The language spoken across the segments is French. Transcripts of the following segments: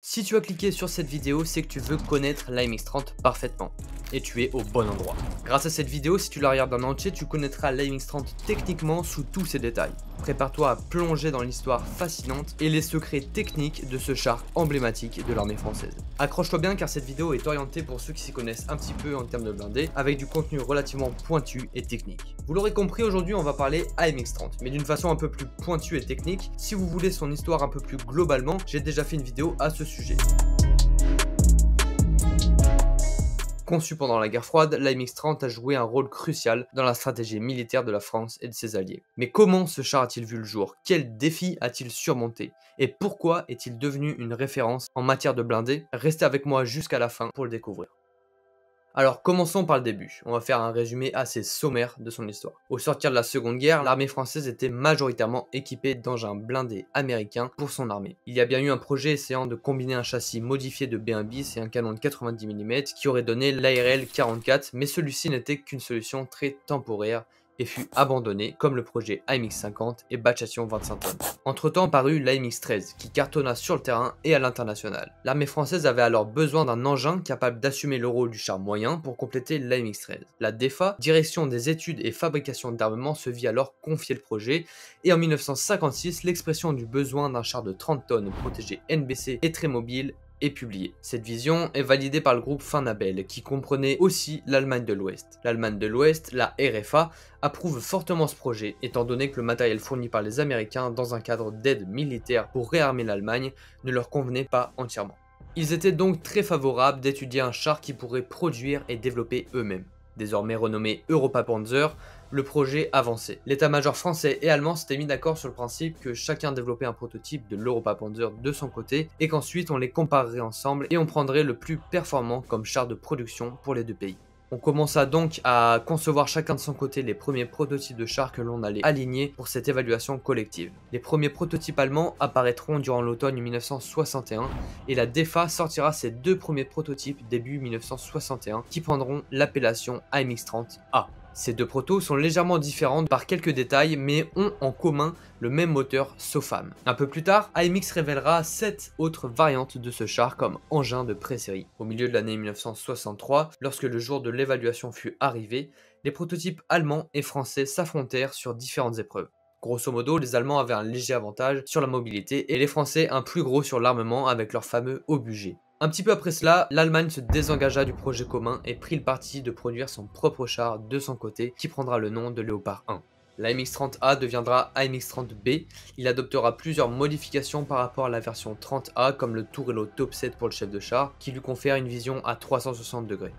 Si tu as cliqué sur cette vidéo, c'est que tu veux connaître l'AMX 30 parfaitement. Et tu es au bon endroit. Grâce à cette vidéo, si tu la regardes en entier, tu connaîtras l'AMX 30 techniquement sous tous ses détails. Prépare-toi à plonger dans l'histoire fascinante et les secrets techniques de ce char emblématique de l'armée française. Accroche-toi bien car cette vidéo est orientée pour ceux qui s'y connaissent un petit peu en termes de blindés, avec du contenu relativement pointu et technique. Vous l'aurez compris, aujourd'hui on va parler AMX-30, mais d'une façon un peu plus pointue et technique. Si vous voulez son histoire un peu plus globalement, j'ai déjà fait une vidéo à ce sujet sujet. Conçu pendant la guerre froide, limx 30 a joué un rôle crucial dans la stratégie militaire de la France et de ses alliés. Mais comment ce char a-t-il vu le jour Quels défis a-t-il surmonté Et pourquoi est-il devenu une référence en matière de blindés Restez avec moi jusqu'à la fin pour le découvrir. Alors commençons par le début, on va faire un résumé assez sommaire de son histoire. Au sortir de la Seconde Guerre, l'armée française était majoritairement équipée d'engins blindés américains pour son armée. Il y a bien eu un projet essayant de combiner un châssis modifié de B1 bis et un canon de 90 mm qui aurait donné l'ARL 44, mais celui-ci n'était qu'une solution très temporaire et fut abandonné comme le projet AMX-50 et Bachation 25 tonnes. Entre temps parut l'AMX-13 qui cartonna sur le terrain et à l'international. L'armée française avait alors besoin d'un engin capable d'assumer le rôle du char moyen pour compléter l'AMX-13. La DEFA, direction des études et fabrication d'armement, se vit alors confier le projet et en 1956 l'expression du besoin d'un char de 30 tonnes protégé NBC et très mobile publié. Cette vision est validée par le groupe Finabel, qui comprenait aussi l'Allemagne de l'Ouest. L'Allemagne de l'Ouest, la RFA, approuve fortement ce projet, étant donné que le matériel fourni par les Américains dans un cadre d'aide militaire pour réarmer l'Allemagne ne leur convenait pas entièrement. Ils étaient donc très favorables d'étudier un char qui pourrait produire et développer eux-mêmes. Désormais renommé Europa Panzer, le projet avançait. L'état-major français et allemand s'était mis d'accord sur le principe que chacun développait un prototype de l'Europa Panzer de son côté et qu'ensuite on les comparerait ensemble et on prendrait le plus performant comme char de production pour les deux pays. On commença donc à concevoir chacun de son côté les premiers prototypes de char que l'on allait aligner pour cette évaluation collective. Les premiers prototypes allemands apparaîtront durant l'automne 1961 et la DEFA sortira ses deux premiers prototypes début 1961 qui prendront l'appellation AMX-30A. Ces deux protos sont légèrement différentes par quelques détails mais ont en commun le même moteur SOFAM. Un peu plus tard, AMX révélera 7 autres variantes de ce char comme engin de pré-série. Au milieu de l'année 1963, lorsque le jour de l'évaluation fut arrivé, les prototypes allemands et français s'affrontèrent sur différentes épreuves. Grosso modo, les Allemands avaient un léger avantage sur la mobilité et les Français un plus gros sur l'armement avec leur fameux obusier. Un petit peu après cela, l'Allemagne se désengagea du projet commun et prit le parti de produire son propre char de son côté qui prendra le nom de Léopard 1. L'AMX 30 a deviendra AMX-30B, il adoptera plusieurs modifications par rapport à la version 30A comme le tour et le top 7 pour le chef de char qui lui confère une vision à 360 degrés.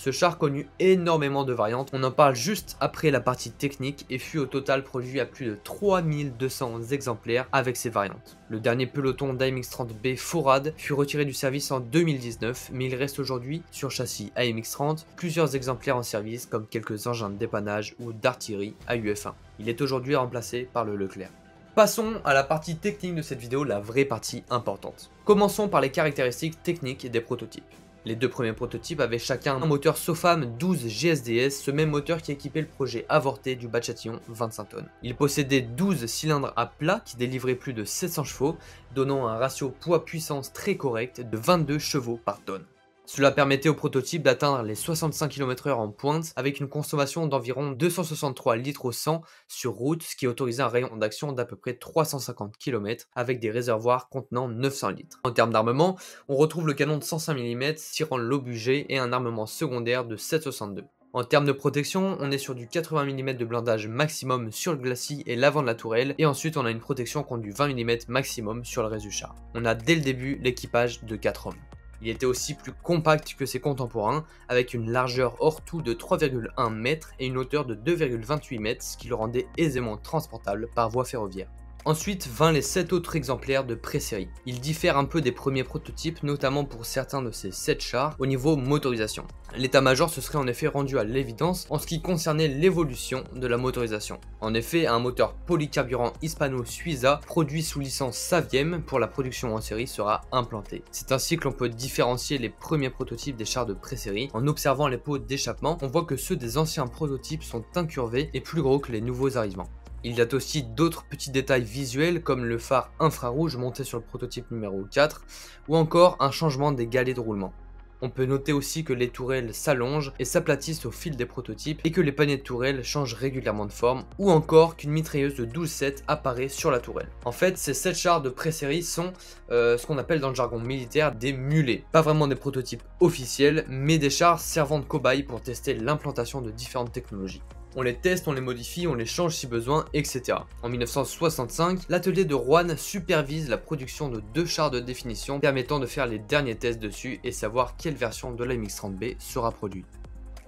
Ce char connut énormément de variantes, on en parle juste après la partie technique et fut au total produit à plus de 3200 exemplaires avec ses variantes. Le dernier peloton d'AMX-30B Forad fut retiré du service en 2019, mais il reste aujourd'hui, sur châssis AMX-30, plusieurs exemplaires en service comme quelques engins de dépannage ou d'artillerie AUF-1. Il est aujourd'hui remplacé par le Leclerc. Passons à la partie technique de cette vidéo, la vraie partie importante. Commençons par les caractéristiques techniques des prototypes. Les deux premiers prototypes avaient chacun un moteur SOFAM 12 GSDS, ce même moteur qui équipait le projet avorté du Batchatillon 25 tonnes. Il possédait 12 cylindres à plat qui délivraient plus de 700 chevaux, donnant un ratio poids-puissance très correct de 22 chevaux par tonne. Cela permettait au prototype d'atteindre les 65 km/h en pointe avec une consommation d'environ 263 litres au 100 sur route, ce qui autorisait un rayon d'action d'à peu près 350 km avec des réservoirs contenant 900 litres. En termes d'armement, on retrouve le canon de 105 mm tirant l'obuget et un armement secondaire de 7,62. En termes de protection, on est sur du 80 mm de blindage maximum sur le glacis et l'avant de la tourelle, et ensuite on a une protection contre du 20 mm maximum sur le reste char. On a dès le début l'équipage de 4 hommes. Il était aussi plus compact que ses contemporains, avec une largeur hors tout de 3,1 mètres et une hauteur de 2,28 mètres, ce qui le rendait aisément transportable par voie ferroviaire. Ensuite vint les 7 autres exemplaires de pré-série. Ils diffèrent un peu des premiers prototypes, notamment pour certains de ces 7 chars au niveau motorisation. L'état-major se serait en effet rendu à l'évidence en ce qui concernait l'évolution de la motorisation. En effet, un moteur polycarburant hispano-suiza produit sous licence Saviem pour la production en série sera implanté. C'est ainsi que l'on peut différencier les premiers prototypes des chars de pré-série. En observant les pots d'échappement, on voit que ceux des anciens prototypes sont incurvés et plus gros que les nouveaux arrivants. Il y aussi d'autres petits détails visuels comme le phare infrarouge monté sur le prototype numéro 4 ou encore un changement des galets de roulement. On peut noter aussi que les tourelles s'allongent et s'aplatissent au fil des prototypes et que les paniers de tourelles changent régulièrement de forme ou encore qu'une mitrailleuse de 12-7 apparaît sur la tourelle. En fait, ces 7 chars de pré-série sont euh, ce qu'on appelle dans le jargon militaire des mulets. Pas vraiment des prototypes officiels, mais des chars servant de cobayes pour tester l'implantation de différentes technologies. On les teste, on les modifie, on les change si besoin, etc. En 1965, l'atelier de Rouen supervise la production de deux chars de définition permettant de faire les derniers tests dessus et savoir quelle version de la MX-30B sera produite.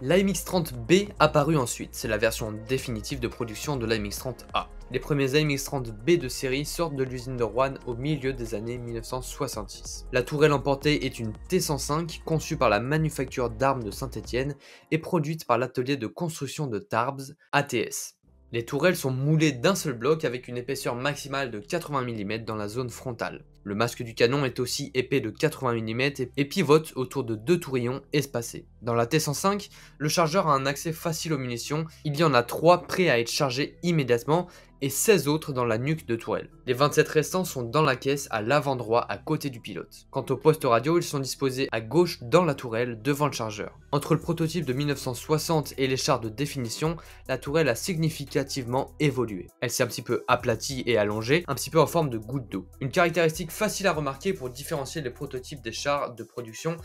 L'AMX 30 b apparut ensuite, c'est la version définitive de production de l'AMX 30 a Les premiers AMX-30B de série sortent de l'usine de Rouen au milieu des années 1966. La tourelle emportée est une T105 conçue par la manufacture d'armes de Saint-Étienne et produite par l'atelier de construction de Tarbes, ATS. Les tourelles sont moulées d'un seul bloc avec une épaisseur maximale de 80 mm dans la zone frontale. Le masque du canon est aussi épais de 80 mm et pivote autour de deux tourillons espacés. Dans la T105, le chargeur a un accès facile aux munitions, il y en a 3 prêts à être chargés immédiatement et 16 autres dans la nuque de tourelle. Les 27 restants sont dans la caisse à l'avant droit à côté du pilote. Quant aux poste radio, ils sont disposés à gauche dans la tourelle devant le chargeur. Entre le prototype de 1960 et les chars de définition, la tourelle a significativement évolué. Elle s'est un petit peu aplatie et allongée, un petit peu en forme de goutte d'eau. Une caractéristique facile à remarquer pour différencier les prototypes des chars de production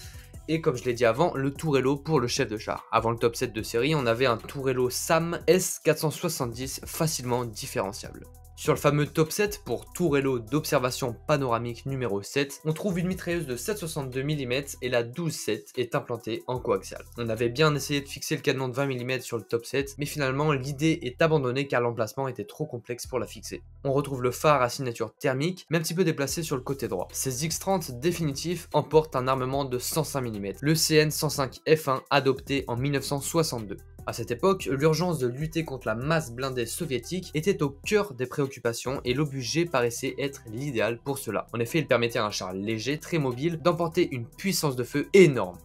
et comme je l'ai dit avant, le Tourello pour le chef de char. Avant le top 7 de série, on avait un Tourello SAM S470 facilement différenciable. Sur le fameux top 7 pour Tourello d'observation panoramique numéro 7, on trouve une mitrailleuse de 7,62 mm et la 12-7 est implantée en coaxial. On avait bien essayé de fixer le canon de 20 mm sur le top 7, mais finalement l'idée est abandonnée car l'emplacement était trop complexe pour la fixer. On retrouve le phare à signature thermique, mais un petit peu déplacé sur le côté droit. Ces X-30 définitifs emportent un armement de 105 mm, le CN-105F1 adopté en 1962. À cette époque, l'urgence de lutter contre la masse blindée soviétique était au cœur des préoccupations et G paraissait être l'idéal pour cela. En effet, il permettait à un char léger, très mobile, d'emporter une puissance de feu énorme.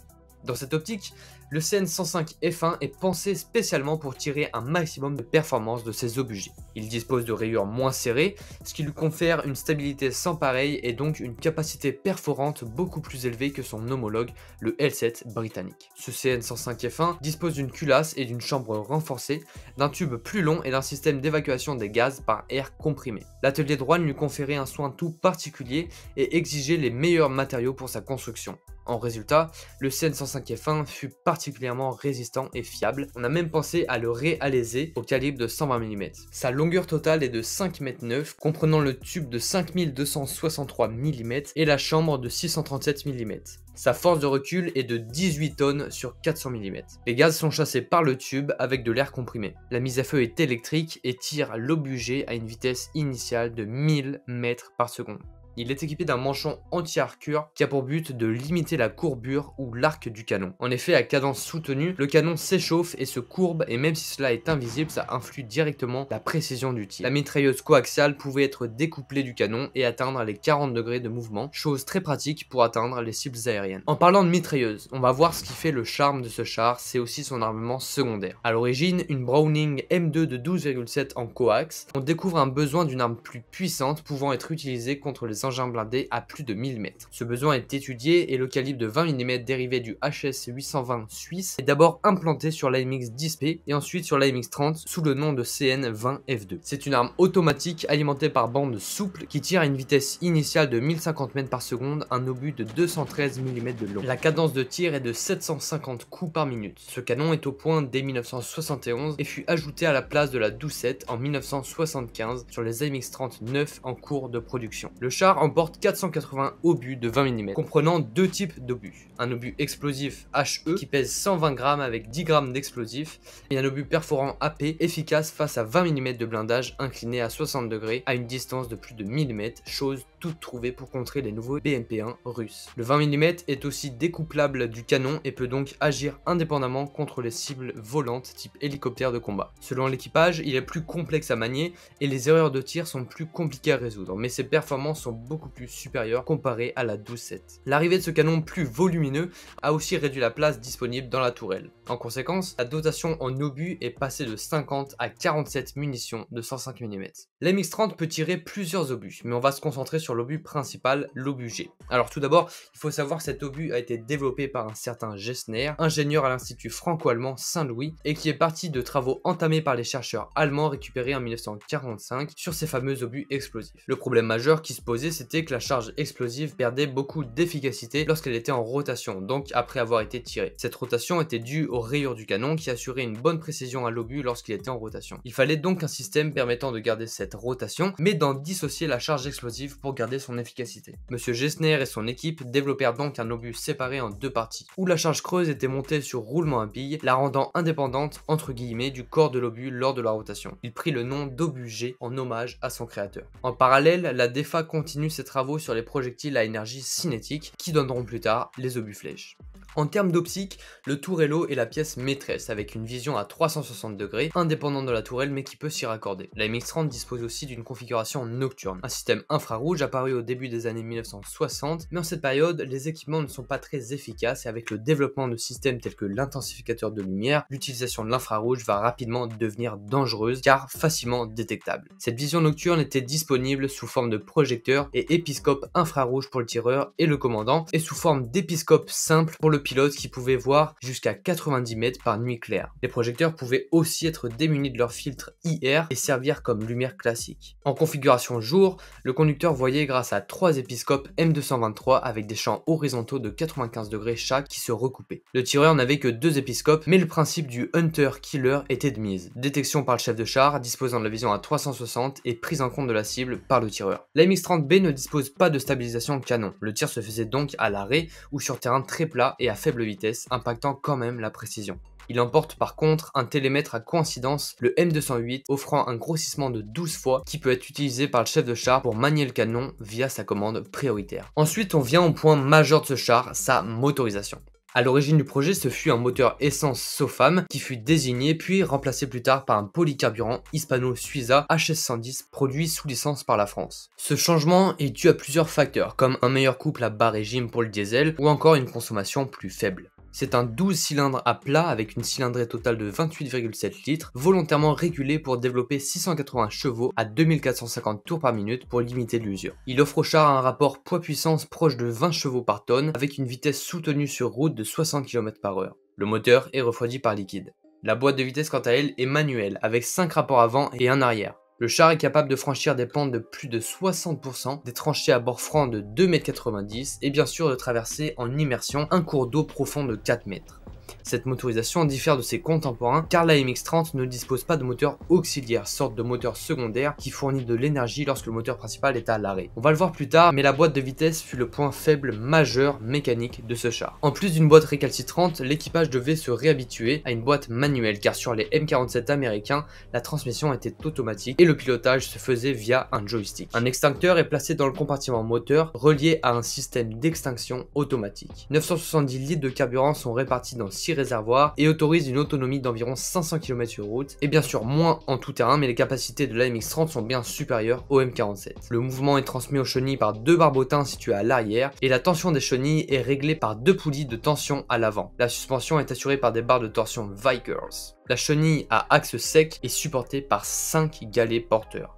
Dans cette optique, le CN105 F1 est pensé spécialement pour tirer un maximum de performance de ses objets. Il dispose de rayures moins serrées, ce qui lui confère une stabilité sans pareille et donc une capacité perforante beaucoup plus élevée que son homologue, le L7 britannique. Ce CN105 F1 dispose d'une culasse et d'une chambre renforcée, d'un tube plus long et d'un système d'évacuation des gaz par air comprimé. L'atelier de lui conférait un soin tout particulier et exigeait les meilleurs matériaux pour sa construction. En résultat, le CN105F1 fut particulièrement résistant et fiable, on a même pensé à le réaliser au calibre de 120 mm. Sa longueur totale est de 5,9 m, comprenant le tube de 5263 mm et la chambre de 637 mm. Sa force de recul est de 18 tonnes sur 400 mm. Les gaz sont chassés par le tube avec de l'air comprimé. La mise à feu est électrique et tire l'obusier à une vitesse initiale de 1000 mètres par seconde. Il est équipé d'un manchon anti-arcure qui a pour but de limiter la courbure ou l'arc du canon. En effet, à cadence soutenue, le canon s'échauffe et se courbe et même si cela est invisible, ça influe directement la précision du tir. La mitrailleuse coaxiale pouvait être découplée du canon et atteindre les 40 degrés de mouvement, chose très pratique pour atteindre les cibles aériennes. En parlant de mitrailleuse, on va voir ce qui fait le charme de ce char, c'est aussi son armement secondaire. À l'origine, une Browning M2 de 12,7 en coax, on découvre un besoin d'une arme plus puissante pouvant être utilisée contre les Blindé à plus de 1000 mètres. Ce besoin est étudié et le calibre de 20 mm dérivé du HS820 suisse est d'abord implanté sur la 10 p et ensuite sur la 30 sous le nom de CN-20F2. C'est une arme automatique alimentée par bande souple qui tire à une vitesse initiale de 1050 mètres par seconde un obus de 213 mm de long. La cadence de tir est de 750 coups par minute. Ce canon est au point dès 1971 et fut ajouté à la place de la 12-7 en 1975 sur les 30 39 en cours de production. Le char emporte 480 obus de 20 mm, comprenant deux types d'obus. Un obus explosif HE qui pèse 120 grammes avec 10 grammes d'explosif et un obus perforant AP efficace face à 20 mm de blindage incliné à 60 degrés à une distance de plus de 1000 mètres, chose tout trouvé pour contrer les nouveaux BMP-1 russes. Le 20 mm est aussi découplable du canon et peut donc agir indépendamment contre les cibles volantes type hélicoptère de combat. Selon l'équipage, il est plus complexe à manier et les erreurs de tir sont plus compliquées à résoudre, mais ses performances sont beaucoup plus supérieures comparées à la 12-7. L'arrivée de ce canon plus volumineux a aussi réduit la place disponible dans la tourelle. En conséquence, la dotation en obus est passée de 50 à 47 munitions de 105 mm. L'MX-30 peut tirer plusieurs obus, mais on va se concentrer sur l'obus principal, l'obus G. Alors tout d'abord, il faut savoir que cet obus a été développé par un certain Gessner, ingénieur à l'Institut franco-allemand Saint-Louis, et qui est parti de travaux entamés par les chercheurs allemands récupérés en 1945 sur ces fameux obus explosifs. Le problème majeur qui se posait, c'était que la charge explosive perdait beaucoup d'efficacité lorsqu'elle était en rotation, donc après avoir été tirée. Cette rotation était due aux rayures du canon qui assurait une bonne précision à l'obus lorsqu'il était en rotation. Il fallait donc un système permettant de garder cette rotation, mais d'en dissocier la charge explosive pour son efficacité. Monsieur Gessner et son équipe développèrent donc un obus séparé en deux parties, où la charge creuse était montée sur roulement à billes, la rendant indépendante entre guillemets du corps de l'obus lors de la rotation. Il prit le nom d'obus G en hommage à son créateur. En parallèle, la DEFA continue ses travaux sur les projectiles à énergie cinétique qui donneront plus tard les obus flèches. En termes d'optique, le tourello est la pièce maîtresse avec une vision à 360 degrés, indépendante de la tourelle mais qui peut s'y raccorder. La MX-30 dispose aussi d'une configuration nocturne, un système infrarouge apparu au début des années 1960, mais en cette période, les équipements ne sont pas très efficaces et avec le développement de systèmes tels que l'intensificateur de lumière, l'utilisation de l'infrarouge va rapidement devenir dangereuse car facilement détectable. Cette vision nocturne était disponible sous forme de projecteur et épiscope infrarouge pour le tireur et le commandant et sous forme d'épiscope simple pour le pilotes qui pouvaient voir jusqu'à 90 mètres par nuit claire. Les projecteurs pouvaient aussi être démunis de leur filtre IR et servir comme lumière classique. En configuration jour, le conducteur voyait grâce à trois épiscopes M223 avec des champs horizontaux de 95 degrés chaque qui se recoupaient. Le tireur n'avait que deux épiscopes, mais le principe du Hunter-Killer était de mise. Détection par le chef de char, disposant de la vision à 360 et prise en compte de la cible par le tireur. La MX-30B ne dispose pas de stabilisation canon. Le tir se faisait donc à l'arrêt ou sur terrain très plat et faible vitesse, impactant quand même la précision. Il emporte par contre un télémètre à coïncidence, le M208, offrant un grossissement de 12 fois qui peut être utilisé par le chef de char pour manier le canon via sa commande prioritaire. Ensuite, on vient au point majeur de ce char, sa motorisation. À l'origine du projet, ce fut un moteur essence SOFAM qui fut désigné puis remplacé plus tard par un polycarburant hispano-suiza HS110 produit sous licence par la France. Ce changement est dû à plusieurs facteurs comme un meilleur couple à bas régime pour le diesel ou encore une consommation plus faible. C'est un 12 cylindres à plat avec une cylindrée totale de 28,7 litres, volontairement régulé pour développer 680 chevaux à 2450 tours par minute pour limiter l'usure. Il offre au char un rapport poids-puissance proche de 20 chevaux par tonne avec une vitesse soutenue sur route de 60 km par heure. Le moteur est refroidi par liquide. La boîte de vitesse quant à elle est manuelle avec 5 rapports avant et un arrière. Le char est capable de franchir des pentes de plus de 60%, des tranchées à bord franc de 2,90 m et bien sûr de traverser en immersion un cours d'eau profond de 4 mètres. Cette motorisation diffère de ses contemporains car la MX-30 ne dispose pas de moteur auxiliaire, sorte de moteur secondaire qui fournit de l'énergie lorsque le moteur principal est à l'arrêt. On va le voir plus tard, mais la boîte de vitesse fut le point faible majeur mécanique de ce char. En plus d'une boîte récalcitrante, l'équipage devait se réhabituer à une boîte manuelle car sur les M47 américains, la transmission était automatique et le pilotage se faisait via un joystick. Un extincteur est placé dans le compartiment moteur relié à un système d'extinction automatique. 970 litres de carburant sont répartis dans 6 réservoirs et autorise une autonomie d'environ 500 km sur route, et bien sûr moins en tout terrain, mais les capacités de l'AMX 30 sont bien supérieures au M47. Le mouvement est transmis aux chenilles par deux barbotins situés à l'arrière, et la tension des chenilles est réglée par deux poulies de tension à l'avant. La suspension est assurée par des barres de torsion Vikers. La chenille à axe sec est supportée par 5 galets porteurs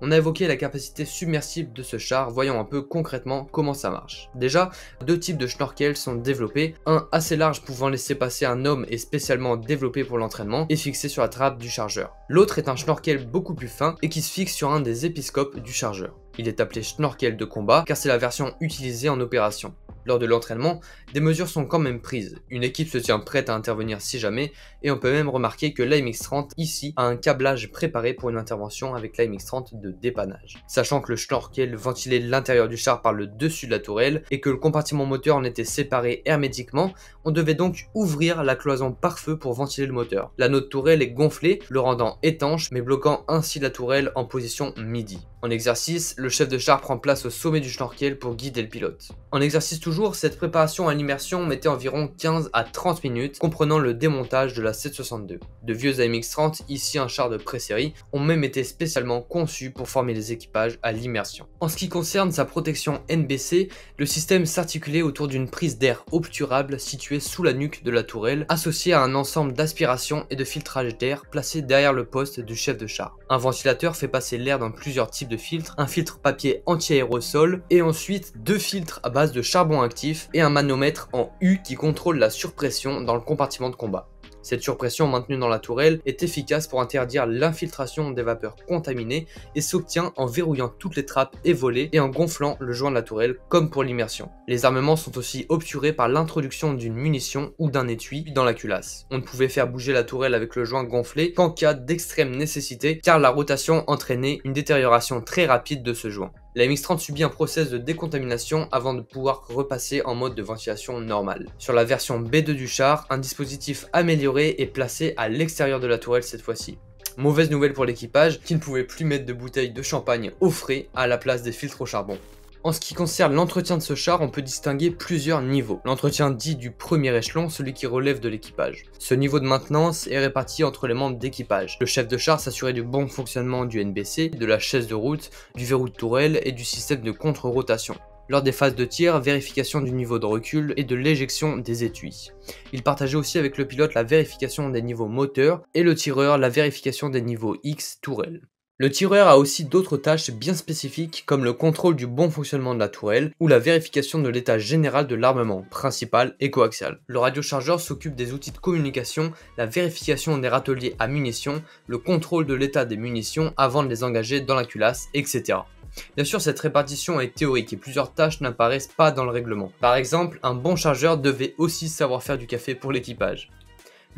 on a évoqué la capacité submersible de ce char, voyons un peu concrètement comment ça marche. Déjà, deux types de schnorkel sont développés, un assez large pouvant laisser passer un homme et spécialement développé pour l'entraînement et fixé sur la trappe du chargeur. L'autre est un schnorkel beaucoup plus fin et qui se fixe sur un des épiscopes du chargeur. Il est appelé schnorkel de combat car c'est la version utilisée en opération. Lors de l'entraînement, des mesures sont quand même prises, une équipe se tient prête à intervenir si jamais, et on peut même remarquer que limx 30 ici a un câblage préparé pour une intervention avec limx 30 de dépannage. Sachant que le schnorkel ventilait l'intérieur du char par le dessus de la tourelle, et que le compartiment moteur en était séparé hermétiquement, on devait donc ouvrir la cloison par feu pour ventiler le moteur. L'anneau de tourelle est gonflé, le rendant étanche, mais bloquant ainsi la tourelle en position midi. En exercice, le chef de char prend place au sommet du schnorkel pour guider le pilote. En exercice toujours cette préparation à l'immersion mettait environ 15 à 30 minutes, comprenant le démontage de la 762. De vieux AMX-30, ici un char de pré-série, ont même été spécialement conçus pour former les équipages à l'immersion. En ce qui concerne sa protection NBC, le système s'articulait autour d'une prise d'air obturable située sous la nuque de la tourelle, associée à un ensemble d'aspiration et de filtrage d'air placé derrière le poste du chef de char. Un ventilateur fait passer l'air dans plusieurs types de filtres, un filtre papier anti-aérosol et ensuite deux filtres à base de charbon actif et un manomètre en U qui contrôle la surpression dans le compartiment de combat. Cette surpression maintenue dans la tourelle est efficace pour interdire l'infiltration des vapeurs contaminées et s'obtient en verrouillant toutes les trappes et volets et en gonflant le joint de la tourelle comme pour l'immersion. Les armements sont aussi obturés par l'introduction d'une munition ou d'un étui dans la culasse. On ne pouvait faire bouger la tourelle avec le joint gonflé qu'en cas d'extrême nécessité car la rotation entraînait une détérioration très rapide de ce joint la MX-30 subit un process de décontamination avant de pouvoir repasser en mode de ventilation normale. Sur la version B2 du char, un dispositif amélioré est placé à l'extérieur de la tourelle cette fois-ci. Mauvaise nouvelle pour l'équipage qui ne pouvait plus mettre de bouteilles de champagne au frais à la place des filtres au charbon. En ce qui concerne l'entretien de ce char, on peut distinguer plusieurs niveaux. L'entretien dit du premier échelon, celui qui relève de l'équipage. Ce niveau de maintenance est réparti entre les membres d'équipage. Le chef de char s'assurait du bon fonctionnement du NBC, de la chaise de route, du verrou de tourelle et du système de contre-rotation lors des phases de tir, vérification du niveau de recul et de l'éjection des étuis. Il partageait aussi avec le pilote la vérification des niveaux moteur et le tireur la vérification des niveaux X tourelle. Le tireur a aussi d'autres tâches bien spécifiques comme le contrôle du bon fonctionnement de la tourelle ou la vérification de l'état général de l'armement principal et coaxial. Le radiochargeur s'occupe des outils de communication, la vérification des râteliers à munitions, le contrôle de l'état des munitions avant de les engager dans la culasse, etc. Bien sûr, cette répartition est théorique et plusieurs tâches n'apparaissent pas dans le règlement. Par exemple, un bon chargeur devait aussi savoir faire du café pour l'équipage.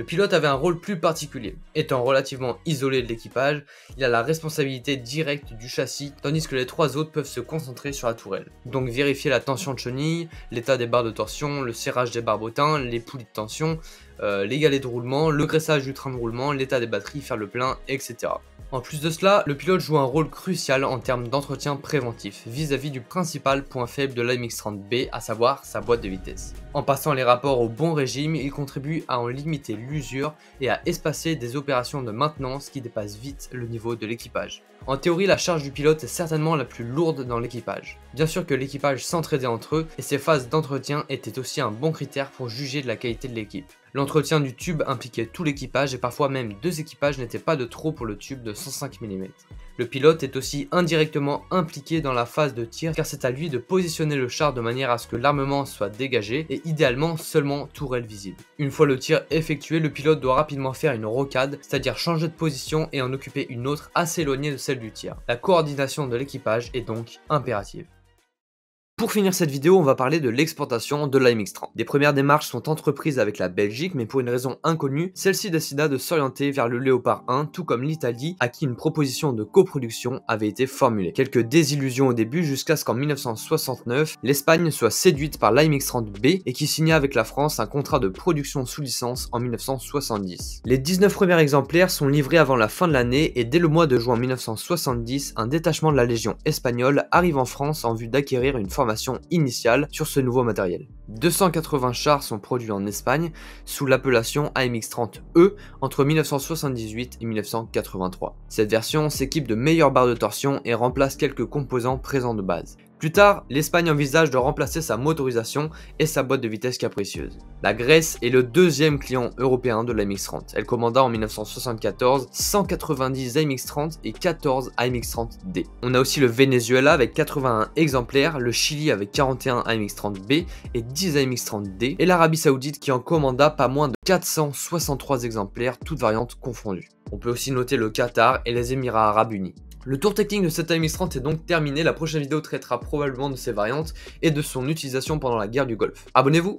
Le pilote avait un rôle plus particulier. Étant relativement isolé de l'équipage, il a la responsabilité directe du châssis, tandis que les trois autres peuvent se concentrer sur la tourelle. Donc vérifier la tension de chenille, l'état des barres de torsion, le serrage des barbotins, les poulies de tension, euh, les galets de roulement, le graissage du train de roulement, l'état des batteries, faire le plein, etc. En plus de cela, le pilote joue un rôle crucial en termes d'entretien préventif vis-à-vis du principal point faible de la 30 b à savoir sa boîte de vitesse. En passant les rapports au bon régime, il contribue à en limiter l'usure et à espacer des opérations de maintenance qui dépassent vite le niveau de l'équipage. En théorie, la charge du pilote est certainement la plus lourde dans l'équipage. Bien sûr que l'équipage s'entraidait entre eux, et ces phases d'entretien étaient aussi un bon critère pour juger de la qualité de l'équipe. L'entretien du tube impliquait tout l'équipage et parfois même deux équipages n'étaient pas de trop pour le tube de 105 mm. Le pilote est aussi indirectement impliqué dans la phase de tir car c'est à lui de positionner le char de manière à ce que l'armement soit dégagé et idéalement seulement tourelle visible. Une fois le tir effectué, le pilote doit rapidement faire une rocade, c'est-à-dire changer de position et en occuper une autre assez éloignée de celle du tir. La coordination de l'équipage est donc impérative. Pour finir cette vidéo, on va parler de l'exportation de limx 30 Des premières démarches sont entreprises avec la Belgique, mais pour une raison inconnue, celle-ci décida de s'orienter vers le Léopard 1, tout comme l'Italie, à qui une proposition de coproduction avait été formulée. Quelques désillusions au début, jusqu'à ce qu'en 1969, l'Espagne soit séduite par limx 30 b et qui signa avec la France un contrat de production sous licence en 1970. Les 19 premiers exemplaires sont livrés avant la fin de l'année et dès le mois de juin 1970, un détachement de la Légion espagnole arrive en France en vue d'acquérir une formation initiale sur ce nouveau matériel. 280 chars sont produits en Espagne sous l'appellation AMX-30E e entre 1978 et 1983. Cette version s'équipe de meilleures barres de torsion et remplace quelques composants présents de base. Plus tard, l'Espagne envisage de remplacer sa motorisation et sa boîte de vitesse capricieuse. La Grèce est le deuxième client européen de lamx 30 Elle commanda en 1974 190 amx 30 et 14 AMX-30D. On a aussi le Venezuela avec 81 exemplaires, le Chili avec 41 AMX-30B et 10 AMX-30D, et l'Arabie Saoudite qui en commanda pas moins de 463 exemplaires, toutes variantes confondues. On peut aussi noter le Qatar et les Émirats Arabes Unis. Le tour technique de cette AMX-30 est donc terminé, la prochaine vidéo traitera probablement de ses variantes et de son utilisation pendant la guerre du Golfe. Abonnez-vous